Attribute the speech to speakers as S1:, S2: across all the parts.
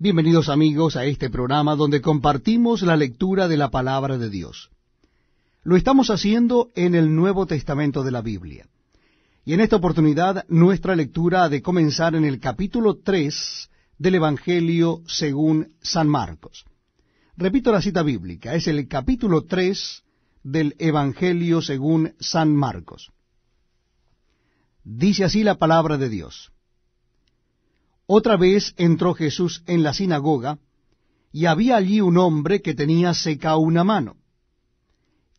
S1: Bienvenidos amigos a este programa donde compartimos la lectura de la palabra de Dios. Lo estamos haciendo en el Nuevo Testamento de la Biblia. Y en esta oportunidad nuestra lectura ha de comenzar en el capítulo 3 del Evangelio según San Marcos. Repito la cita bíblica, es el capítulo 3 del Evangelio según San Marcos. Dice así la palabra de Dios. Otra vez entró Jesús en la sinagoga, y había allí un hombre que tenía seca una mano.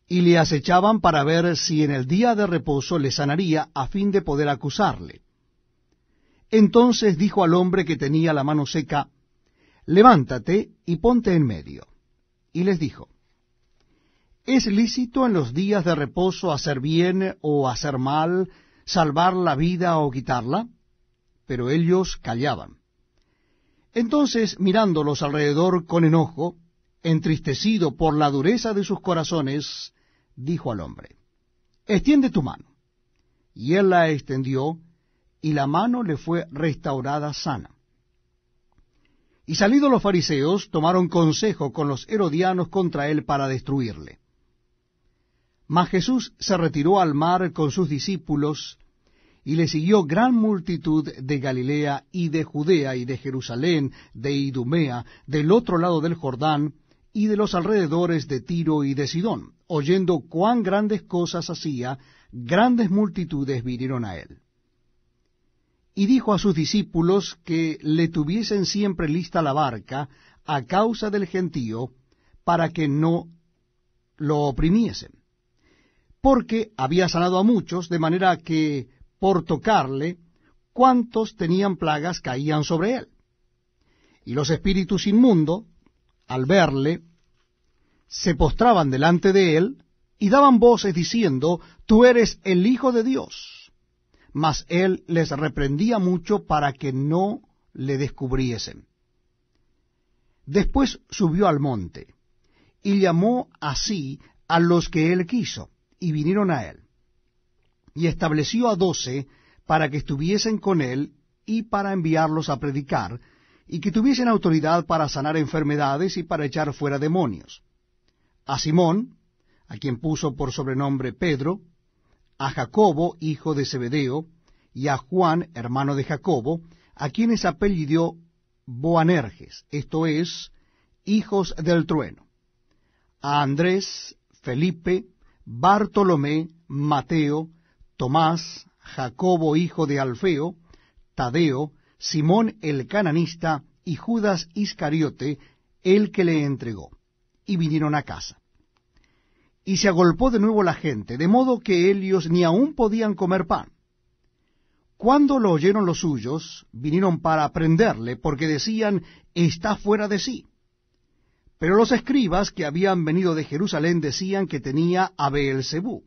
S1: Y le acechaban para ver si en el día de reposo le sanaría a fin de poder acusarle. Entonces dijo al hombre que tenía la mano seca, Levántate y ponte en medio. Y les dijo, ¿Es lícito en los días de reposo hacer bien o hacer mal, salvar la vida o quitarla? pero ellos callaban. Entonces, mirándolos alrededor con enojo, entristecido por la dureza de sus corazones, dijo al hombre, Extiende tu mano. Y él la extendió, y la mano le fue restaurada sana. Y salidos los fariseos, tomaron consejo con los herodianos contra él para destruirle. Mas Jesús se retiró al mar con sus discípulos, y le siguió gran multitud de Galilea y de Judea y de Jerusalén, de Idumea, del otro lado del Jordán, y de los alrededores de Tiro y de Sidón, oyendo cuán grandes cosas hacía, grandes multitudes vinieron a él. Y dijo a sus discípulos que le tuviesen siempre lista la barca a causa del gentío, para que no lo oprimiesen. Porque había sanado a muchos, de manera que por tocarle, cuantos tenían plagas caían sobre él. Y los espíritus inmundos, al verle, se postraban delante de él y daban voces diciendo, Tú eres el Hijo de Dios. Mas él les reprendía mucho para que no le descubriesen. Después subió al monte, y llamó así a los que él quiso, y vinieron a él y estableció a doce para que estuviesen con él y para enviarlos a predicar, y que tuviesen autoridad para sanar enfermedades y para echar fuera demonios. A Simón, a quien puso por sobrenombre Pedro, a Jacobo, hijo de Zebedeo, y a Juan, hermano de Jacobo, a quienes apellidió Boanerges, esto es, hijos del trueno, a Andrés, Felipe, Bartolomé, Mateo, Tomás, Jacobo hijo de Alfeo, Tadeo, Simón el cananista y Judas Iscariote, el que le entregó. Y vinieron a casa. Y se agolpó de nuevo la gente, de modo que ellos ni aún podían comer pan. Cuando lo oyeron los suyos, vinieron para prenderle, porque decían, está fuera de sí. Pero los escribas que habían venido de Jerusalén decían que tenía a Beelzebú,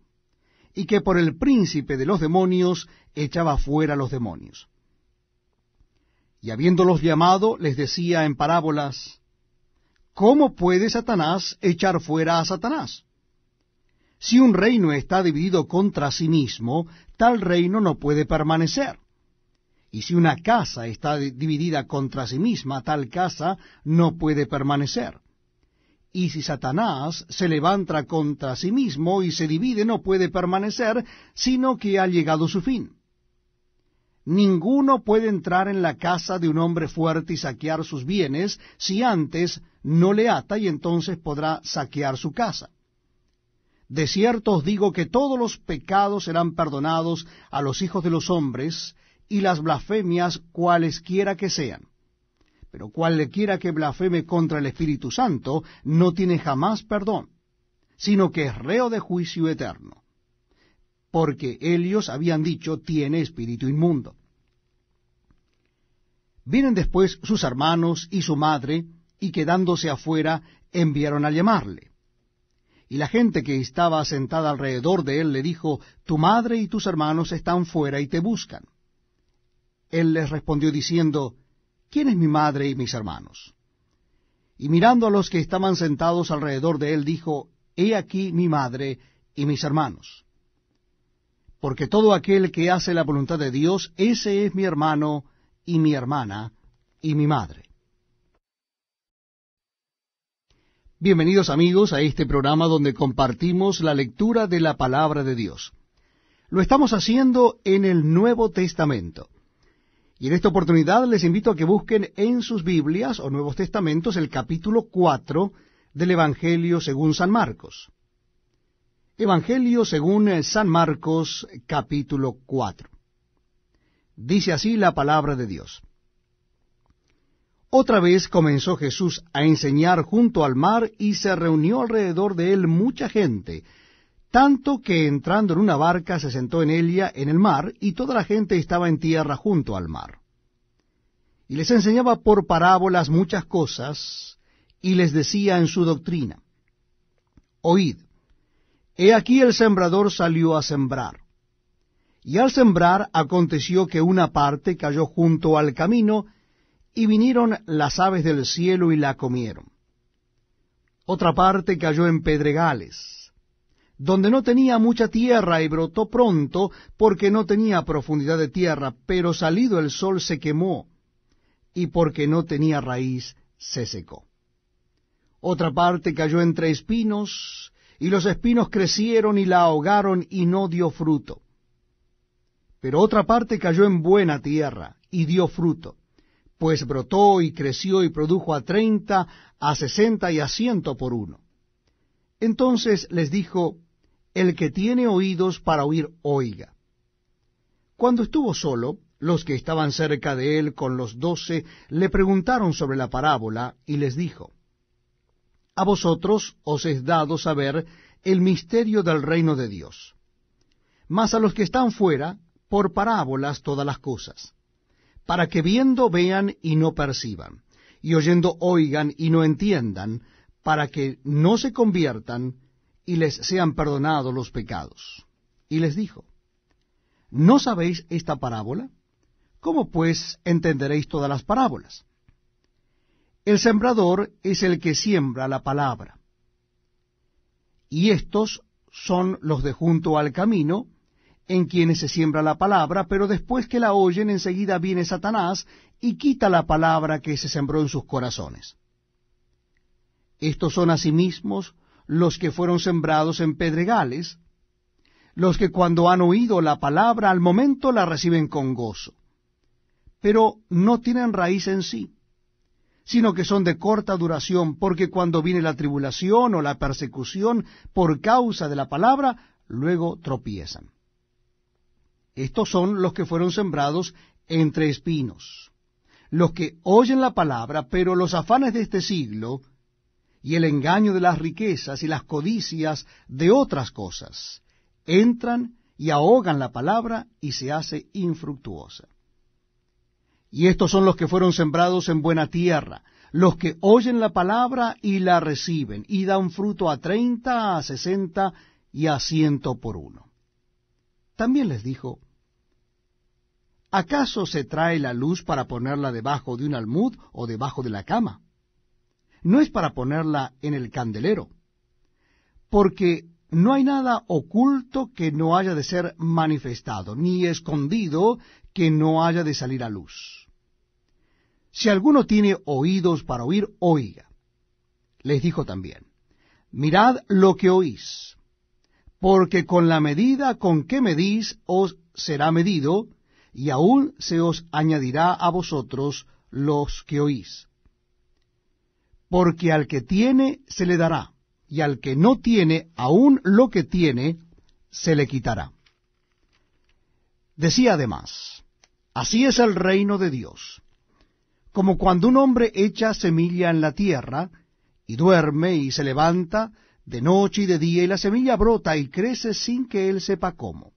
S1: y que por el príncipe de los demonios echaba fuera los demonios. Y habiéndolos llamado, les decía en parábolas, ¿Cómo puede Satanás echar fuera a Satanás? Si un reino está dividido contra sí mismo, tal reino no puede permanecer. Y si una casa está dividida contra sí misma, tal casa no puede permanecer. Y si Satanás se levanta contra sí mismo y se divide, no puede permanecer, sino que ha llegado su fin. Ninguno puede entrar en la casa de un hombre fuerte y saquear sus bienes si antes no le ata y entonces podrá saquear su casa. De cierto os digo que todos los pecados serán perdonados a los hijos de los hombres y las blasfemias cualesquiera que sean pero cualquiera que blasfeme contra el Espíritu Santo no tiene jamás perdón, sino que es reo de juicio eterno. Porque ellos habían dicho, tiene espíritu inmundo. Vienen después sus hermanos y su madre, y quedándose afuera, enviaron a llamarle. Y la gente que estaba sentada alrededor de él le dijo, Tu madre y tus hermanos están fuera y te buscan. Él les respondió diciendo, ¿quién es mi madre y mis hermanos? Y mirando a los que estaban sentados alrededor de él, dijo, He aquí mi madre y mis hermanos. Porque todo aquel que hace la voluntad de Dios, ese es mi hermano y mi hermana y mi madre. Bienvenidos amigos a este programa donde compartimos la lectura de la palabra de Dios. Lo estamos haciendo en el Nuevo Testamento. Y en esta oportunidad les invito a que busquen en sus Biblias o Nuevos Testamentos el capítulo 4 del Evangelio según San Marcos. Evangelio según eh, San Marcos capítulo 4. Dice así la palabra de Dios. Otra vez comenzó Jesús a enseñar junto al mar y se reunió alrededor de él mucha gente, tanto que entrando en una barca se sentó en ella en el mar, y toda la gente estaba en tierra junto al mar. Y les enseñaba por parábolas muchas cosas, y les decía en su doctrina, Oíd, he aquí el sembrador salió a sembrar. Y al sembrar aconteció que una parte cayó junto al camino, y vinieron las aves del cielo y la comieron. Otra parte cayó en pedregales, donde no tenía mucha tierra y brotó pronto porque no tenía profundidad de tierra, pero salido el sol se quemó y porque no tenía raíz se secó. Otra parte cayó entre espinos y los espinos crecieron y la ahogaron y no dio fruto. Pero otra parte cayó en buena tierra y dio fruto, pues brotó y creció y produjo a treinta, a sesenta y a ciento por uno. Entonces les dijo, el que tiene oídos para oír, oiga. Cuando estuvo solo, los que estaban cerca de él con los doce le preguntaron sobre la parábola y les dijo, A vosotros os es dado saber el misterio del reino de Dios, mas a los que están fuera, por parábolas todas las cosas, para que viendo vean y no perciban, y oyendo oigan y no entiendan, para que no se conviertan y les sean perdonados los pecados. Y les dijo, ¿no sabéis esta parábola? ¿Cómo pues entenderéis todas las parábolas? El sembrador es el que siembra la palabra. Y estos son los de junto al camino, en quienes se siembra la palabra, pero después que la oyen enseguida viene Satanás y quita la palabra que se sembró en sus corazones. Estos son mismos los que fueron sembrados en pedregales, los que cuando han oído la palabra al momento la reciben con gozo, pero no tienen raíz en sí, sino que son de corta duración, porque cuando viene la tribulación o la persecución por causa de la palabra, luego tropiezan. Estos son los que fueron sembrados entre espinos, los que oyen la palabra, pero los afanes de este siglo, y el engaño de las riquezas y las codicias de otras cosas. Entran y ahogan la palabra y se hace infructuosa. Y estos son los que fueron sembrados en buena tierra, los que oyen la palabra y la reciben, y dan fruto a treinta, a sesenta y a ciento por uno. También les dijo, ¿acaso se trae la luz para ponerla debajo de un almud o debajo de la cama? no es para ponerla en el candelero, porque no hay nada oculto que no haya de ser manifestado, ni escondido que no haya de salir a luz. Si alguno tiene oídos para oír, oiga. Les dijo también, mirad lo que oís, porque con la medida con que medís os será medido, y aún se os añadirá a vosotros los que oís porque al que tiene se le dará, y al que no tiene, aún lo que tiene, se le quitará. Decía además, así es el reino de Dios, como cuando un hombre echa semilla en la tierra, y duerme y se levanta de noche y de día, y la semilla brota y crece sin que él sepa cómo.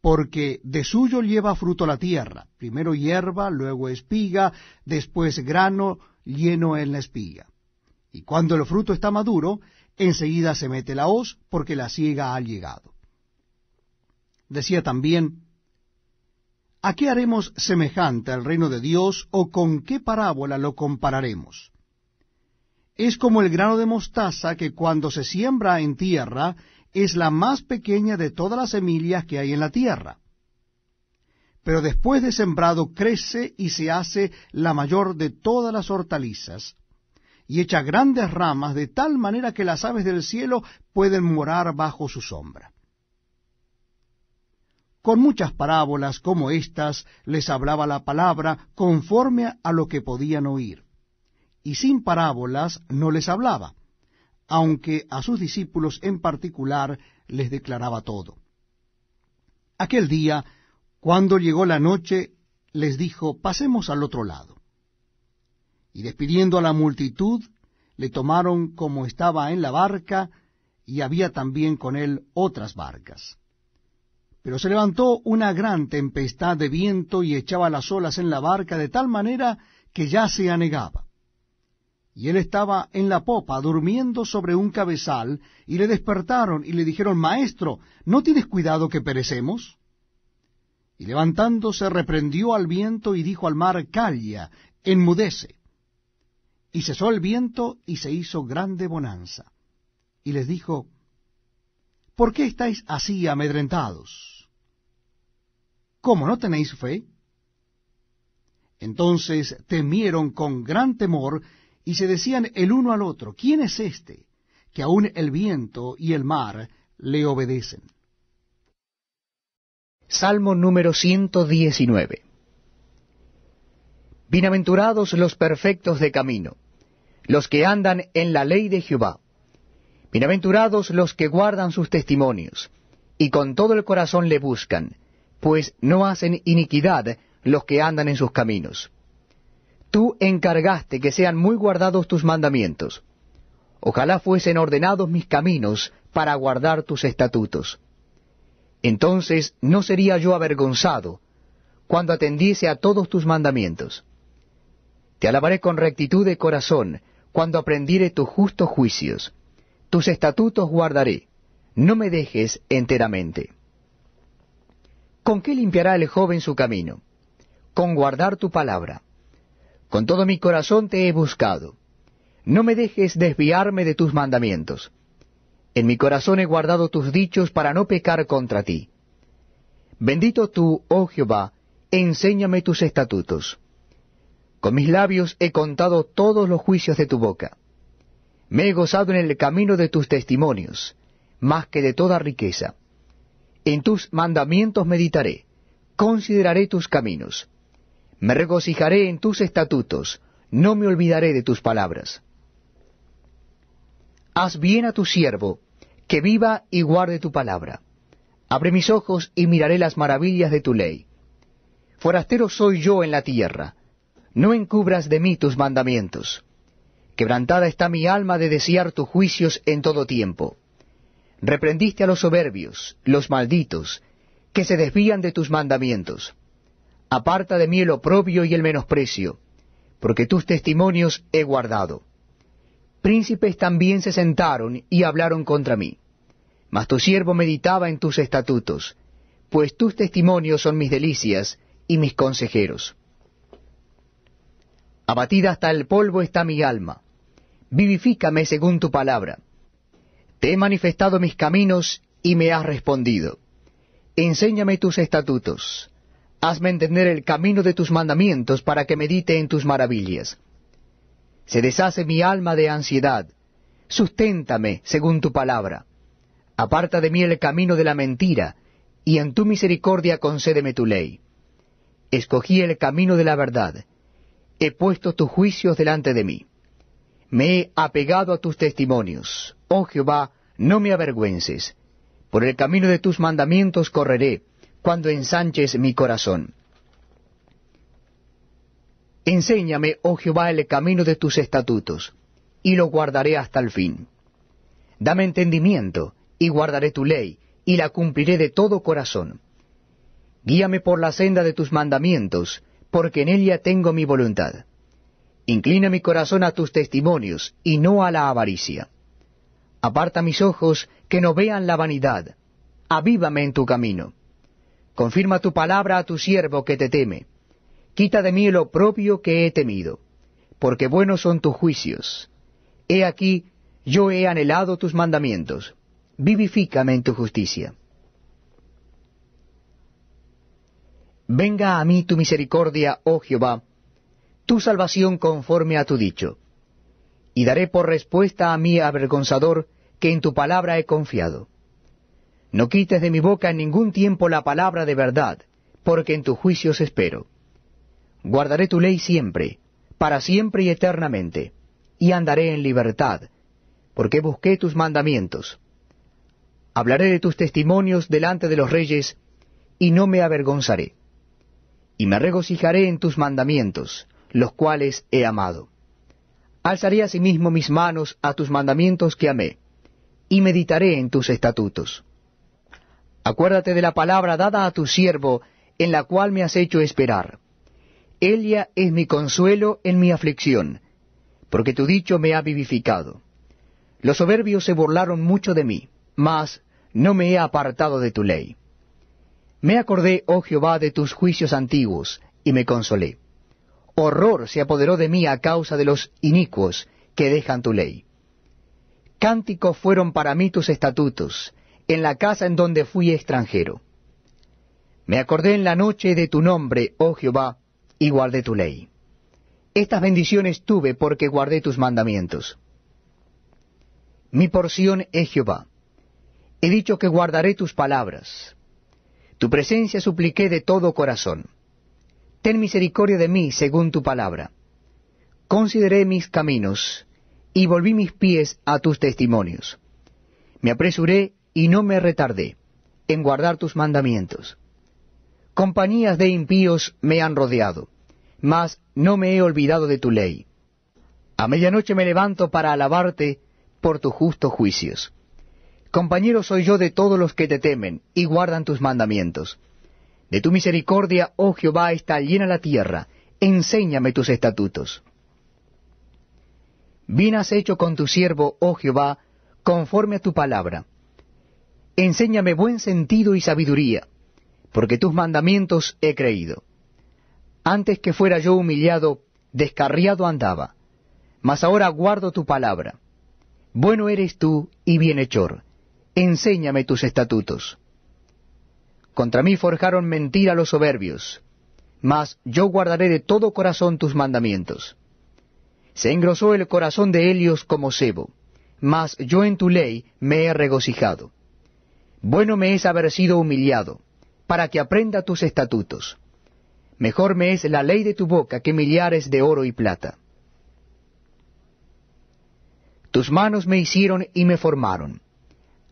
S1: Porque de suyo lleva fruto la tierra, primero hierba, luego espiga, después grano, lleno en la espiga. Y cuando el fruto está maduro, enseguida se mete la hoz, porque la siega ha llegado. Decía también, ¿A qué haremos semejante al reino de Dios o con qué parábola lo compararemos? Es como el grano de mostaza que cuando se siembra en tierra es la más pequeña de todas las semillas que hay en la tierra pero después de sembrado crece y se hace la mayor de todas las hortalizas, y echa grandes ramas de tal manera que las aves del cielo pueden morar bajo su sombra. Con muchas parábolas como estas les hablaba la palabra conforme a lo que podían oír, y sin parábolas no les hablaba, aunque a sus discípulos en particular les declaraba todo. Aquel día cuando llegó la noche, les dijo, pasemos al otro lado. Y despidiendo a la multitud, le tomaron como estaba en la barca, y había también con él otras barcas. Pero se levantó una gran tempestad de viento y echaba las olas en la barca de tal manera que ya se anegaba. Y él estaba en la popa, durmiendo sobre un cabezal, y le despertaron y le dijeron, Maestro, ¿no tienes cuidado que perecemos? Y levantándose reprendió al viento y dijo al mar, Calla, enmudece. Y cesó el viento y se hizo grande bonanza. Y les dijo, ¿por qué estáis así amedrentados? ¿Cómo no tenéis fe? Entonces temieron con gran temor y se decían el uno al otro, ¿quién es este que aun el viento y el mar le obedecen? Salmo número
S2: 119. Bienaventurados los perfectos de camino, los que andan en la ley de Jehová. Bienaventurados los que guardan sus testimonios, y con todo el corazón le buscan, pues no hacen iniquidad los que andan en sus caminos. Tú encargaste que sean muy guardados tus mandamientos. Ojalá fuesen ordenados mis caminos para guardar tus estatutos entonces no sería yo avergonzado cuando atendiese a todos tus mandamientos. Te alabaré con rectitud de corazón cuando aprendiere tus justos juicios. Tus estatutos guardaré. No me dejes enteramente. ¿Con qué limpiará el joven su camino? Con guardar tu palabra. Con todo mi corazón te he buscado. No me dejes desviarme de tus mandamientos. En mi corazón he guardado tus dichos para no pecar contra ti. Bendito tú, oh Jehová, enséñame tus estatutos. Con mis labios he contado todos los juicios de tu boca. Me he gozado en el camino de tus testimonios, más que de toda riqueza. En tus mandamientos meditaré, consideraré tus caminos. Me regocijaré en tus estatutos, no me olvidaré de tus palabras. Haz bien a tu siervo, que viva y guarde tu palabra. Abre mis ojos y miraré las maravillas de tu ley. Forastero soy yo en la tierra, no encubras de mí tus mandamientos. Quebrantada está mi alma de desear tus juicios en todo tiempo. Reprendiste a los soberbios, los malditos, que se desvían de tus mandamientos. Aparta de mí el oprobio y el menosprecio, porque tus testimonios he guardado príncipes también se sentaron y hablaron contra mí. Mas tu siervo meditaba en tus estatutos, pues tus testimonios son mis delicias y mis consejeros. Abatida hasta el polvo está mi alma. Vivifícame según tu palabra. Te he manifestado mis caminos y me has respondido. Enséñame tus estatutos. Hazme entender el camino de tus mandamientos para que medite en tus maravillas. Se deshace mi alma de ansiedad. Susténtame según tu palabra. Aparta de mí el camino de la mentira, y en tu misericordia concédeme tu ley. Escogí el camino de la verdad. He puesto tus juicios delante de mí. Me he apegado a tus testimonios. Oh Jehová, no me avergüences. Por el camino de tus mandamientos correré, cuando ensanches mi corazón. Enséñame, oh Jehová, el camino de tus estatutos, y lo guardaré hasta el fin. Dame entendimiento, y guardaré tu ley, y la cumpliré de todo corazón. Guíame por la senda de tus mandamientos, porque en ella tengo mi voluntad. Inclina mi corazón a tus testimonios, y no a la avaricia. Aparta mis ojos, que no vean la vanidad. Avívame en tu camino. Confirma tu palabra a tu siervo que te teme Quita de mí lo propio que he temido, porque buenos son tus juicios. He aquí, yo he anhelado tus mandamientos. Vivifícame en tu justicia. Venga a mí tu misericordia, oh Jehová, tu salvación conforme a tu dicho. Y daré por respuesta a mí, avergonzador, que en tu palabra he confiado. No quites de mi boca en ningún tiempo la palabra de verdad, porque en tus juicios espero. Guardaré tu ley siempre, para siempre y eternamente, y andaré en libertad, porque busqué tus mandamientos. Hablaré de tus testimonios delante de los reyes, y no me avergonzaré. Y me regocijaré en tus mandamientos, los cuales he amado. Alzaré asimismo mis manos a tus mandamientos que amé, y meditaré en tus estatutos. Acuérdate de la palabra dada a tu siervo, en la cual me has hecho esperar Elia es mi consuelo en mi aflicción, porque tu dicho me ha vivificado. Los soberbios se burlaron mucho de mí, mas no me he apartado de tu ley. Me acordé, oh Jehová, de tus juicios antiguos, y me consolé. Horror se apoderó de mí a causa de los inicuos que dejan tu ley. Cánticos fueron para mí tus estatutos, en la casa en donde fui extranjero. Me acordé en la noche de tu nombre, oh Jehová, y guardé tu ley. Estas bendiciones tuve porque guardé tus mandamientos. Mi porción es Jehová. He dicho que guardaré tus palabras. Tu presencia supliqué de todo corazón. Ten misericordia de mí según tu palabra. Consideré mis caminos y volví mis pies a tus testimonios. Me apresuré y no me retardé en guardar tus mandamientos. Compañías de impíos me han rodeado, mas no me he olvidado de tu ley. A medianoche me levanto para alabarte por tus justos juicios. Compañero soy yo de todos los que te temen y guardan tus mandamientos. De tu misericordia, oh Jehová, está llena la tierra. Enséñame tus estatutos. Bien has hecho con tu siervo, oh Jehová, conforme a tu palabra. Enséñame buen sentido y sabiduría porque tus mandamientos he creído. Antes que fuera yo humillado, descarriado andaba, mas ahora guardo tu palabra. Bueno eres tú y bienhechor, enséñame tus estatutos. Contra mí forjaron mentira los soberbios, mas yo guardaré de todo corazón tus mandamientos. Se engrosó el corazón de Helios como cebo, mas yo en tu ley me he regocijado. Bueno me es haber sido humillado para que aprenda tus estatutos. Mejor me es la ley de tu boca que millares de oro y plata. Tus manos me hicieron y me formaron.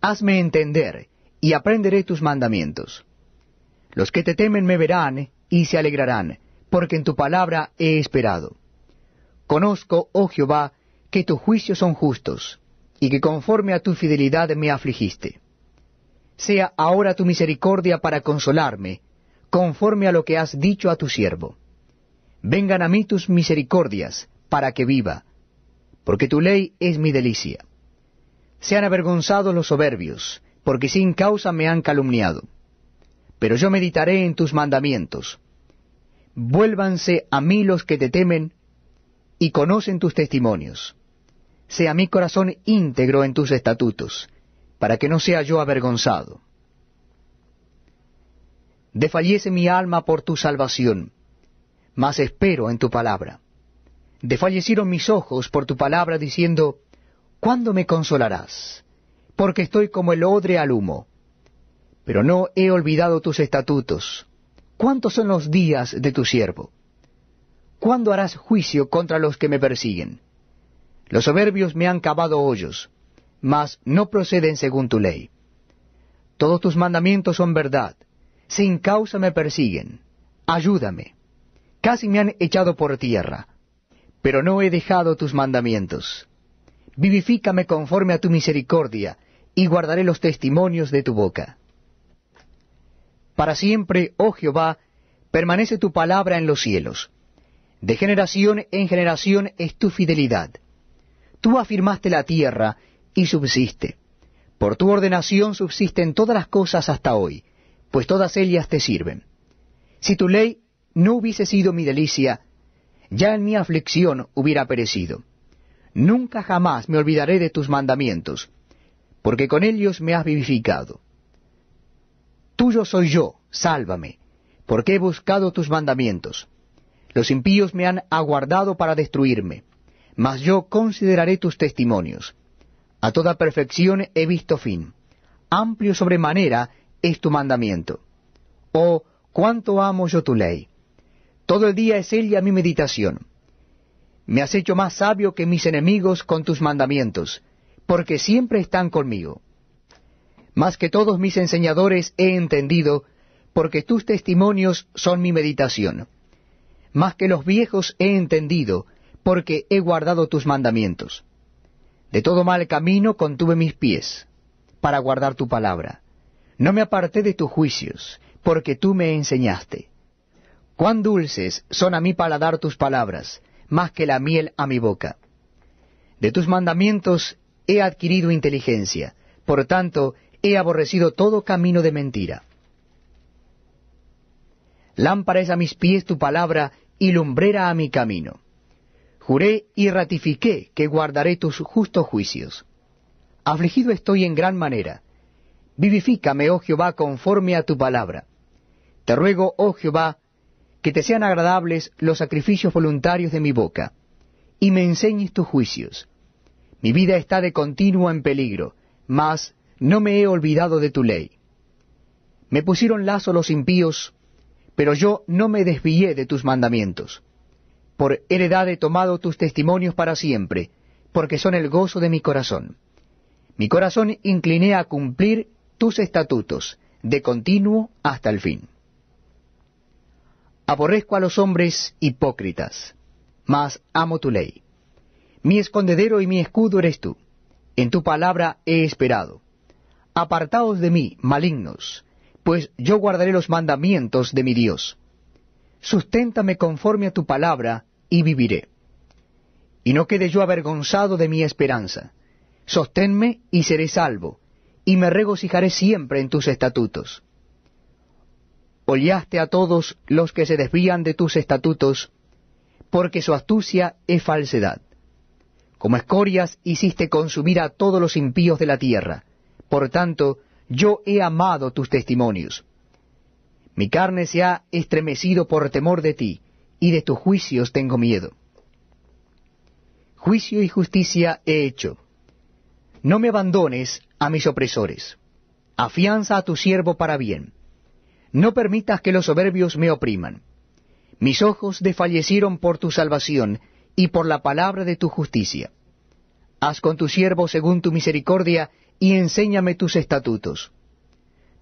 S2: Hazme entender, y aprenderé tus mandamientos. Los que te temen me verán y se alegrarán, porque en tu palabra he esperado. Conozco, oh Jehová, que tus juicios son justos, y que conforme a tu fidelidad me afligiste sea ahora tu misericordia para consolarme, conforme a lo que has dicho a tu siervo. Vengan a mí tus misericordias, para que viva, porque tu ley es mi delicia. Sean avergonzados los soberbios, porque sin causa me han calumniado. Pero yo meditaré en tus mandamientos. Vuélvanse a mí los que te temen y conocen tus testimonios. Sea mi corazón íntegro en tus estatutos para que no sea yo avergonzado. Desfallece mi alma por tu salvación, mas espero en tu palabra. Desfallecieron mis ojos por tu palabra diciendo, ¿cuándo me consolarás? Porque estoy como el odre al humo. Pero no he olvidado tus estatutos. ¿Cuántos son los días de tu siervo? ¿Cuándo harás juicio contra los que me persiguen? Los soberbios me han cavado hoyos mas no proceden según tu ley. Todos tus mandamientos son verdad, sin causa me persiguen, ayúdame. Casi me han echado por tierra, pero no he dejado tus mandamientos. Vivifícame conforme a tu misericordia, y guardaré los testimonios de tu boca. Para siempre, oh Jehová, permanece tu palabra en los cielos. De generación en generación es tu fidelidad. Tú afirmaste la tierra, y subsiste. Por tu ordenación subsisten todas las cosas hasta hoy, pues todas ellas te sirven. Si tu ley no hubiese sido mi delicia, ya en mi aflicción hubiera perecido. Nunca jamás me olvidaré de tus mandamientos, porque con ellos me has vivificado. Tuyo soy yo, sálvame, porque he buscado tus mandamientos. Los impíos me han aguardado para destruirme, mas yo consideraré tus testimonios. A toda perfección he visto fin. Amplio sobremanera es tu mandamiento. Oh, cuánto amo yo tu ley. Todo el día es ella mi meditación. Me has hecho más sabio que mis enemigos con tus mandamientos, porque siempre están conmigo. Más que todos mis enseñadores he entendido, porque tus testimonios son mi meditación. Más que los viejos he entendido, porque he guardado tus mandamientos. De todo mal camino contuve mis pies, para guardar tu palabra. No me aparté de tus juicios, porque tú me enseñaste. Cuán dulces son a mí paladar tus palabras, más que la miel a mi boca. De tus mandamientos he adquirido inteligencia, por tanto he aborrecido todo camino de mentira. Lámpara es a mis pies tu palabra y lumbrera a mi camino. Juré y ratifiqué que guardaré tus justos juicios. Afligido estoy en gran manera. Vivifícame, oh Jehová, conforme a tu palabra. Te ruego, oh Jehová, que te sean agradables los sacrificios voluntarios de mi boca, y me enseñes tus juicios. Mi vida está de continuo en peligro, mas no me he olvidado de tu ley. Me pusieron lazo los impíos, pero yo no me desvié de tus mandamientos por heredad he tomado tus testimonios para siempre, porque son el gozo de mi corazón. Mi corazón incliné a cumplir tus estatutos, de continuo hasta el fin. Aborrezco a los hombres hipócritas, mas amo tu ley. Mi escondedero y mi escudo eres tú. En tu palabra he esperado. Apartaos de mí, malignos, pues yo guardaré los mandamientos de mi Dios susténtame conforme a tu palabra y viviré. Y no quede yo avergonzado de mi esperanza. Sosténme y seré salvo, y me regocijaré siempre en tus estatutos. Hollaste a todos los que se desvían de tus estatutos, porque su astucia es falsedad. Como escorias hiciste consumir a todos los impíos de la tierra. Por tanto, yo he amado tus testimonios. Mi carne se ha estremecido por temor de ti y de tus juicios tengo miedo. Juicio y justicia he hecho. No me abandones a mis opresores. Afianza a tu siervo para bien. No permitas que los soberbios me opriman. Mis ojos desfallecieron por tu salvación y por la palabra de tu justicia. Haz con tu siervo según tu misericordia y enséñame tus estatutos.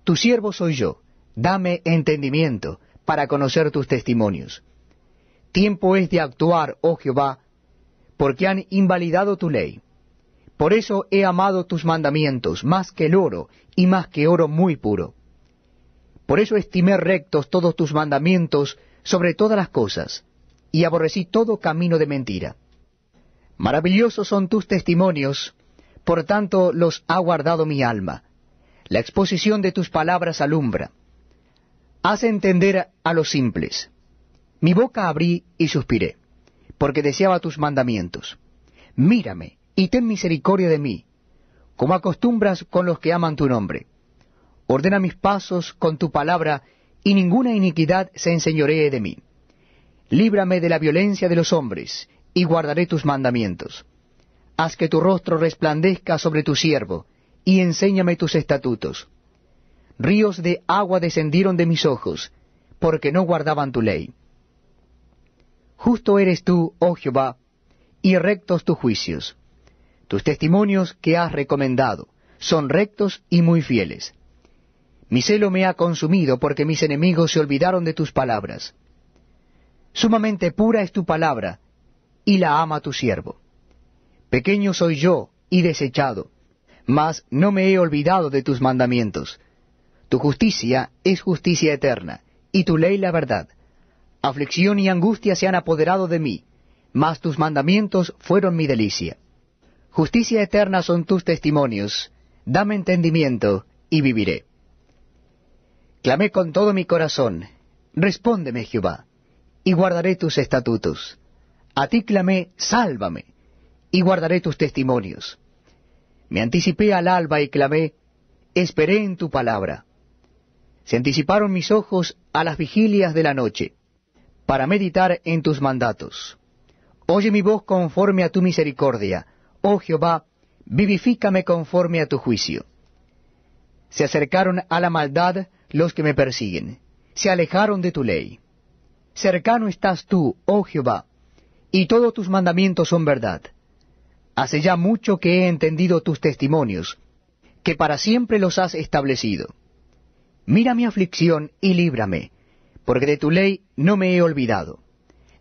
S2: Tu siervo soy yo, dame entendimiento para conocer tus testimonios. Tiempo es de actuar, oh Jehová, porque han invalidado tu ley. Por eso he amado tus mandamientos más que el oro y más que oro muy puro. Por eso estimé rectos todos tus mandamientos sobre todas las cosas, y aborrecí todo camino de mentira. Maravillosos son tus testimonios, por tanto los ha guardado mi alma. La exposición de tus palabras alumbra. Haz entender a los simples. Mi boca abrí y suspiré, porque deseaba tus mandamientos. Mírame y ten misericordia de mí, como acostumbras con los que aman tu nombre. Ordena mis pasos con tu palabra, y ninguna iniquidad se enseñoree de mí. Líbrame de la violencia de los hombres, y guardaré tus mandamientos. Haz que tu rostro resplandezca sobre tu siervo, y enséñame tus estatutos. Ríos de agua descendieron de mis ojos, porque no guardaban tu ley. Justo eres tú, oh Jehová, y rectos tus juicios. Tus testimonios que has recomendado son rectos y muy fieles. Mi celo me ha consumido porque mis enemigos se olvidaron de tus palabras. Sumamente pura es tu palabra, y la ama tu siervo. Pequeño soy yo y desechado, mas no me he olvidado de tus mandamientos. Tu justicia es justicia eterna, y tu ley la verdad. Aflicción y angustia se han apoderado de mí, mas tus mandamientos fueron mi delicia. Justicia eterna son tus testimonios, dame entendimiento y viviré. Clamé con todo mi corazón, respóndeme Jehová, y guardaré tus estatutos. A ti clamé, sálvame, y guardaré tus testimonios. Me anticipé al alba y clamé, esperé en tu palabra. Se anticiparon mis ojos a las vigilias de la noche para meditar en tus mandatos. Oye mi voz conforme a tu misericordia. Oh Jehová, vivifícame conforme a tu juicio. Se acercaron a la maldad los que me persiguen. Se alejaron de tu ley. Cercano estás tú, oh Jehová, y todos tus mandamientos son verdad. Hace ya mucho que he entendido tus testimonios, que para siempre los has establecido. Mira mi aflicción y líbrame porque de tu ley no me he olvidado.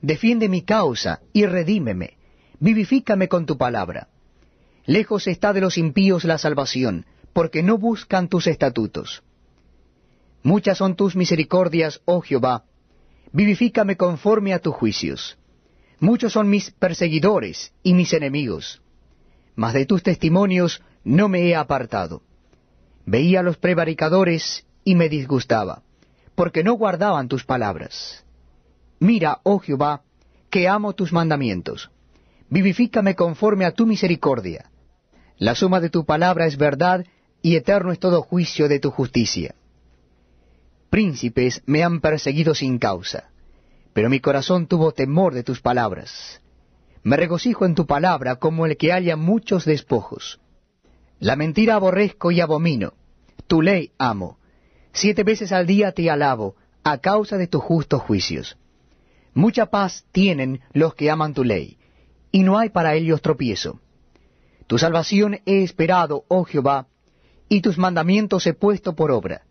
S2: Defiende mi causa y redímeme, vivifícame con tu palabra. Lejos está de los impíos la salvación, porque no buscan tus estatutos. Muchas son tus misericordias, oh Jehová, vivifícame conforme a tus juicios. Muchos son mis perseguidores y mis enemigos, mas de tus testimonios no me he apartado. Veía a los prevaricadores y me disgustaba porque no guardaban tus palabras. Mira, oh Jehová, que amo tus mandamientos. Vivifícame conforme a tu misericordia. La suma de tu palabra es verdad, y eterno es todo juicio de tu justicia. Príncipes me han perseguido sin causa, pero mi corazón tuvo temor de tus palabras. Me regocijo en tu palabra como el que halla muchos despojos. La mentira aborrezco y abomino, tu ley amo, Siete veces al día te alabo, a causa de tus justos juicios. Mucha paz tienen los que aman tu ley, y no hay para ellos tropiezo. Tu salvación he esperado, oh Jehová, y tus mandamientos he puesto por obra.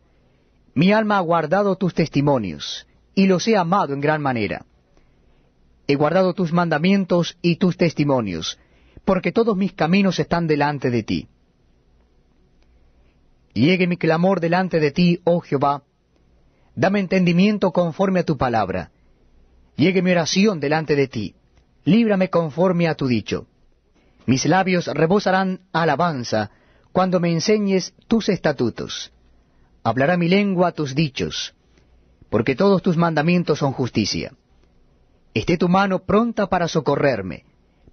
S2: Mi alma ha guardado tus testimonios, y los he amado en gran manera. He guardado tus mandamientos y tus testimonios, porque todos mis caminos están delante de ti. Llegue mi clamor delante de ti, oh Jehová. Dame entendimiento conforme a tu palabra. Llegue mi oración delante de ti. Líbrame conforme a tu dicho. Mis labios rebosarán alabanza cuando me enseñes tus estatutos. Hablará mi lengua tus dichos, porque todos tus mandamientos son justicia. Esté tu mano pronta para socorrerme,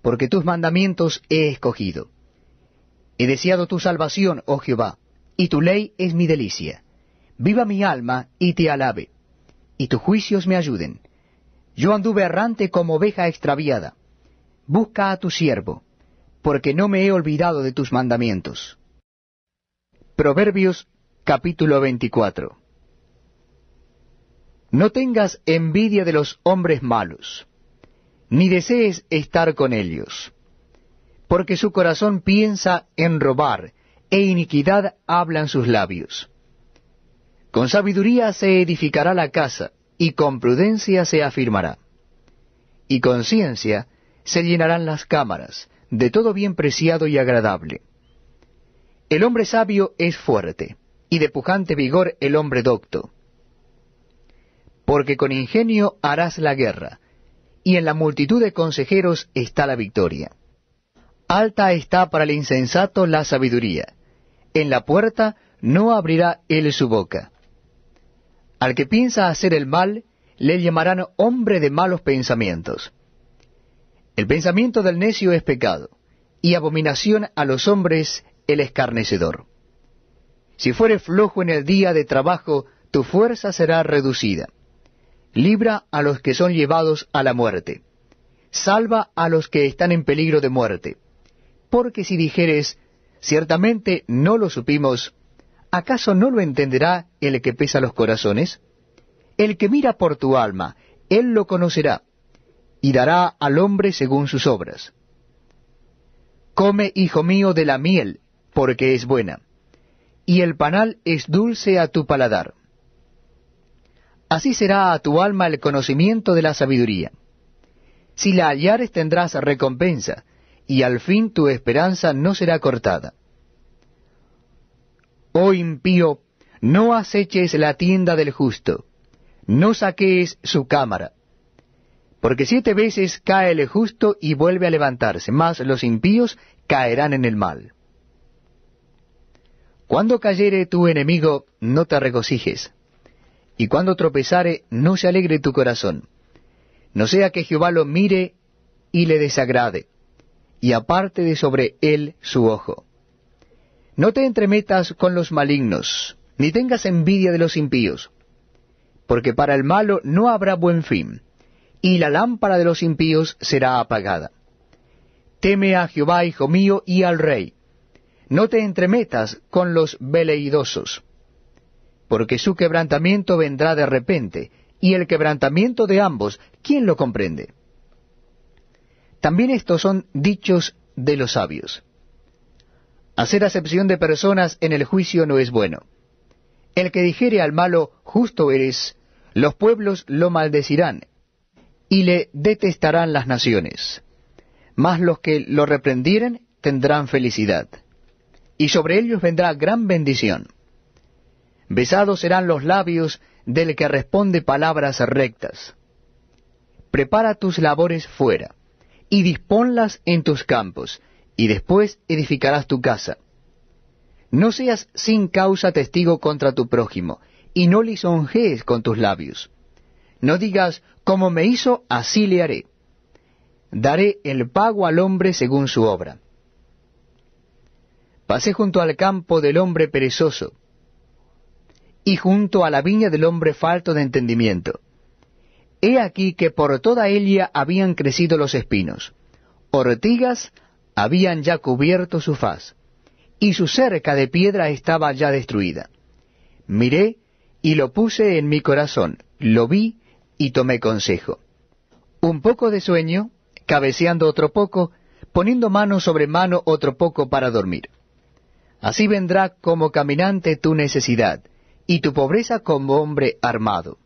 S2: porque tus mandamientos he escogido. He deseado tu salvación, oh Jehová y tu ley es mi delicia. Viva mi alma y te alabe, y tus juicios me ayuden. Yo anduve errante como oveja extraviada. Busca a tu siervo, porque no me he olvidado de tus mandamientos. Proverbios capítulo 24 No tengas envidia de los hombres malos, ni desees estar con ellos, porque su corazón piensa en robar, e iniquidad hablan sus labios. Con sabiduría se edificará la casa, y con prudencia se afirmará. Y con ciencia se llenarán las cámaras, de todo bien preciado y agradable. El hombre sabio es fuerte, y de pujante vigor el hombre docto. Porque con ingenio harás la guerra, y en la multitud de consejeros está la victoria. Alta está para el insensato la sabiduría, en la puerta no abrirá él su boca. Al que piensa hacer el mal, le llamarán hombre de malos pensamientos. El pensamiento del necio es pecado, y abominación a los hombres el escarnecedor. Si fuere flojo en el día de trabajo, tu fuerza será reducida. Libra a los que son llevados a la muerte. Salva a los que están en peligro de muerte. Porque si dijeres, Ciertamente no lo supimos. ¿Acaso no lo entenderá el que pesa los corazones? El que mira por tu alma, él lo conocerá, y dará al hombre según sus obras. Come, hijo mío, de la miel, porque es buena, y el panal es dulce a tu paladar. Así será a tu alma el conocimiento de la sabiduría. Si la hallares tendrás recompensa, y al fin tu esperanza no será cortada. Oh impío, no aceches la tienda del justo, no saques su cámara. Porque siete veces cae el justo y vuelve a levantarse, mas los impíos caerán en el mal. Cuando cayere tu enemigo, no te regocijes, y cuando tropezare, no se alegre tu corazón, no sea que Jehová lo mire y le desagrade y aparte de sobre él su ojo. No te entremetas con los malignos, ni tengas envidia de los impíos, porque para el malo no habrá buen fin, y la lámpara de los impíos será apagada. Teme a Jehová, hijo mío, y al rey. No te entremetas con los veleidosos, porque su quebrantamiento vendrá de repente, y el quebrantamiento de ambos, ¿quién lo comprende? También estos son dichos de los sabios. Hacer acepción de personas en el juicio no es bueno. El que dijere al malo, justo eres, los pueblos lo maldecirán, y le detestarán las naciones. Mas los que lo reprendieren tendrán felicidad, y sobre ellos vendrá gran bendición. Besados serán los labios del que responde palabras rectas. Prepara tus labores fuera y disponlas en tus campos, y después edificarás tu casa. No seas sin causa testigo contra tu prójimo, y no lisonjees con tus labios. No digas, como me hizo, así le haré. Daré el pago al hombre según su obra. Pasé junto al campo del hombre perezoso, y junto a la viña del hombre falto de entendimiento. He aquí que por toda ella habían crecido los espinos, ortigas habían ya cubierto su faz, y su cerca de piedra estaba ya destruida. Miré y lo puse en mi corazón, lo vi y tomé consejo. Un poco de sueño, cabeceando otro poco, poniendo mano sobre mano otro poco para dormir. Así vendrá como caminante tu necesidad, y tu pobreza como hombre armado.